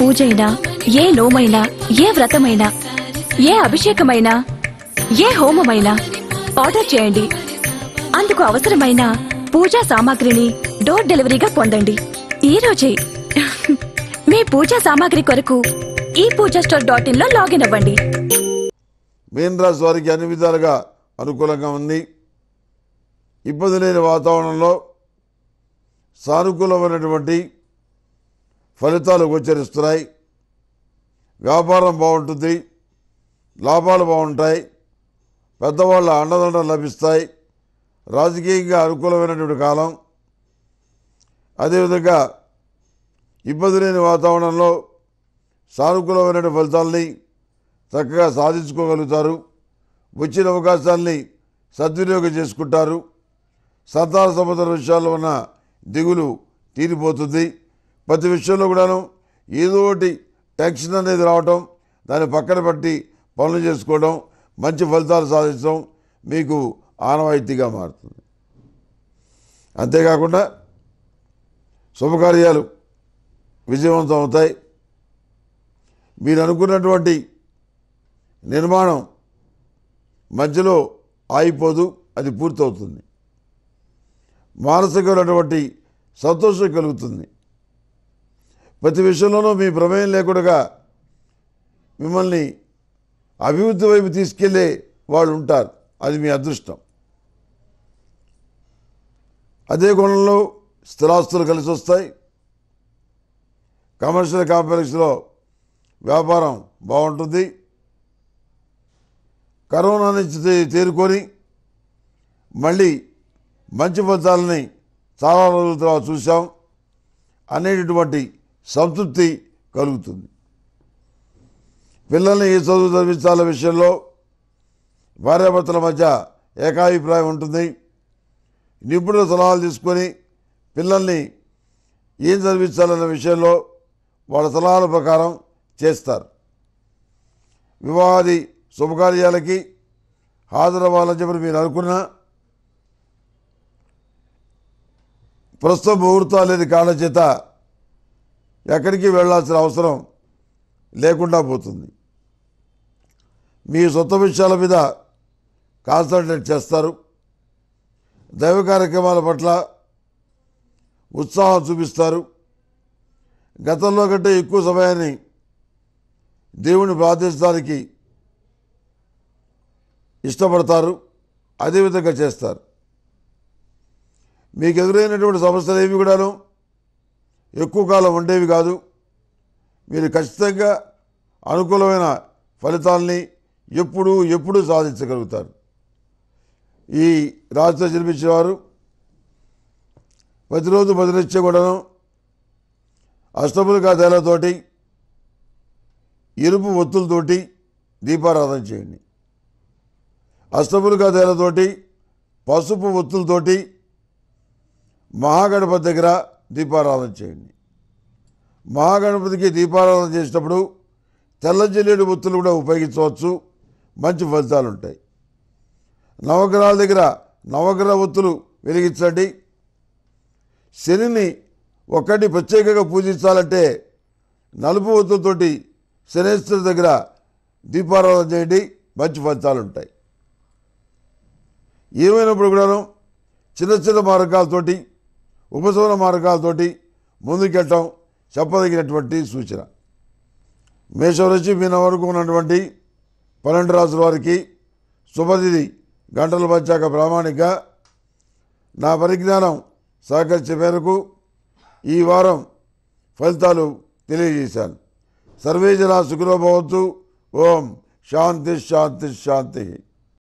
పూజైనా ఏ నోమైనా ఏ వ్రతమైనా ఏ అభిషేకమైనా ఏ హోమమైనా ఆర్డర్ చేయండి అందుకు అవసరమైన పూజా సామాగ్రిని డోర్ డెలివరీగా పొందండి ఈ రోజే మీ పూజా సామాగ్రి కొరకు ఈ పూజా స్టోర్ డాట్ ఇన్లో లాగిన్ అవ్వండి మీనరాశి వారికి అన్ని విధాలుగా అనుకూలంగా ఉంది ఇబ్బంది లేని వాతావరణంలో సానుకూలమైనటువంటి ఫలితాలు గోచరిస్తున్నాయి వ్యాపారం బాగుంటుంది లాభాలు బాగుంటాయి పెద్దవాళ్ళ అండదండలు లభిస్తాయి రాజకీయంగా అనుకూలమైనటువంటి కాలం అదేవిధంగా ఇబ్బంది లేని వాతావరణంలో సానుకూలమైనటువంటి ఫలితాలని చక్కగా సాధించుకోగలుగుతారు వచ్చిన అవకాశాల్ని సద్వినియోగం చేసుకుంటారు సంతాన సంబంధ విషయాల్లో ఉన్న దిగులు తీరిపోతుంది ప్రతి విషయంలో కూడాను ఏదో ఒకటి టెన్షన్ అనేది రావటం దాన్ని పక్కన పట్టి పనులు చేసుకోవడం మంచి ఫలితాలు సాధించడం మీకు ఆనవాయితీగా మారుతుంది అంతేకాకుండా శుభకార్యాలు విజయవంతం అవుతాయి మీరు అనుకున్నటువంటి నిర్మాణం మధ్యలో ఆగిపోదు అది పూర్తవుతుంది మానసికమైనటువంటి సంతోషం కలుగుతుంది ప్రతి విషయంలోనూ మీ ప్రమేయం లేకుండా మిమ్మల్ని అభివృద్ధి వైపు తీసుకెళ్లే వాళ్ళు ఉంటారు అది మీ అదృష్టం అదే కోణంలో స్థిరాస్తులు కలిసి వస్తాయి కమర్షియల్ కాంప్లెక్స్లో వ్యాపారం బాగుంటుంది కరోనా నుంచి తేరుకొని మళ్ళీ మంచి ఫలితాలని చాలా రోజుల తర్వాత చూసాం అనేటటువంటి సంతృప్తి కలుగుతుంది పిల్లల్ని ఏ చదువు చదివించాల విషయంలో భార్యాభర్తల మధ్య ఏకాభిప్రాయం ఉంటుంది నిపుణుల సలహాలు తీసుకొని పిల్లల్ని ఏం చదివించాలన్న విషయంలో వాళ్ళ సలహాల ప్రకారం చేస్తారు వివాహాది శుభకార్యాలకి హాజరవ్వాలని చెప్పి మీరు అనుకున్నా ప్రస్తుత ముహూర్తం లేని కారణం చేత ఎక్కడికి వెళ్ళాల్సిన అవసరం లేకుండా పోతుంది మీ సొంత విషయాల మీద కాన్సన్ట్రేట్ చేస్తారు దైవ కార్యక్రమాల పట్ల ఉత్సాహం చూపిస్తారు గతంలో కంటే ఎక్కువ సమయాన్ని దేవుని ప్రార్థించడానికి ఇష్టపడతారు అదేవిధంగా చేస్తారు మీకు ఎదురైనటువంటి సమస్యలు ఏమి కూడాను ఎక్కువ కాలం ఉండేవి కాదు మీరు ఖచ్చితంగా అనుకూలమైన ఫలితాలని ఎప్పుడూ ఎప్పుడూ సాధించగలుగుతారు ఈ రాశిలో జన్మించేవారు ప్రతిరోజు బదిలిచ్చే కూడాను అష్టములు కాదేళ్లతోటి ఎరుపు ఒత్తులతోటి దీపారాధన చేయండి అష్టములు కాదేళ్లతోటి పసుపు ఒత్తులతోటి మహాగణపతి దగ్గర దీపారాధన చేయండి మహాగణపతికి దీపారాధన చేసేటప్పుడు తెల్ల జల్లేడు ఒత్తులు కూడా ఉపయోగించవచ్చు మంచి ఫలితాలు ఉంటాయి నవగ్రహాల దగ్గర నవగ్రహ ఒత్తులు వెలిగించండి శనిని ఒక్కటి ప్రత్యేకంగా పూజించాలంటే నలుపు ఒత్తులతోటి శనేశ్వరి దగ్గర దీపారాధన చేయండి మంచి ఫలితాలు ఉంటాయి ఏమైనప్పుడు కూడాను చిన్న చిన్న మార్గాలతోటి ఉపశమన మార్గాలతోటి ముందుకెళ్ళటం చెప్పదగినటువంటి సూచన మేషం నుంచి మీన వరకు ఉన్నటువంటి పన్నెండు రాసుల వారికి శుభతిథి గంటలు వచ్చాక ప్రామాణిక నా పరిజ్ఞానం సహకరించే మేరకు ఈ వారం ఫలితాలు తెలియజేశాను సర్వే జన సుఖలో ఓం శాంతి శాంతి శాంతి